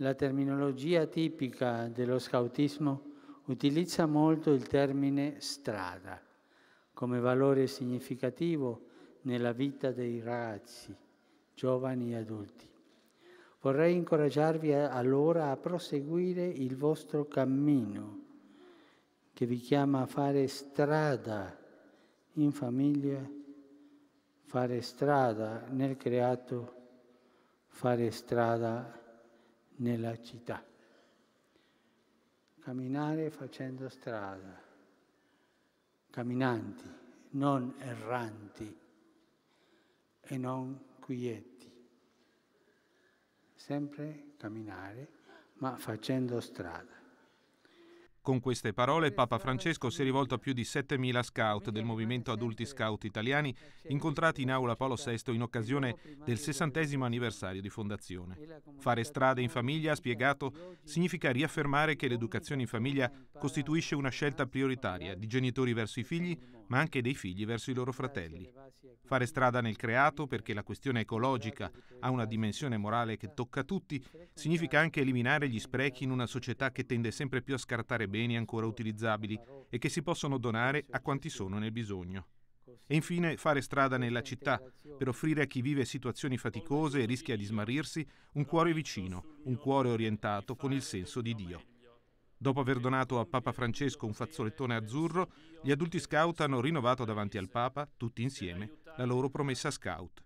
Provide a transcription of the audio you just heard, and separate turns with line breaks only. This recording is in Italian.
La terminologia tipica dello scautismo utilizza molto il termine strada come valore significativo nella vita dei ragazzi, giovani e adulti. Vorrei incoraggiarvi allora a proseguire il vostro cammino che vi chiama a fare strada in famiglia, fare strada nel creato, fare strada nella città. Camminare facendo strada, camminanti, non erranti e non quieti. Sempre camminare, ma facendo strada.
Con queste parole Papa Francesco si è rivolto a più di 7.000 scout del movimento Adulti Scout Italiani incontrati in aula Paolo VI in occasione del 60 anniversario di fondazione. Fare strade in famiglia, ha spiegato, significa riaffermare che l'educazione in famiglia costituisce una scelta prioritaria di genitori verso i figli ma anche dei figli verso i loro fratelli. Fare strada nel creato, perché la questione ecologica ha una dimensione morale che tocca tutti, significa anche eliminare gli sprechi in una società che tende sempre più a scartare beni ancora utilizzabili e che si possono donare a quanti sono nel bisogno. E infine fare strada nella città per offrire a chi vive situazioni faticose e rischia di smarrirsi un cuore vicino, un cuore orientato con il senso di Dio. Dopo aver donato a Papa Francesco un fazzolettone azzurro, gli adulti scout hanno rinnovato davanti al Papa, tutti insieme, la loro promessa scout.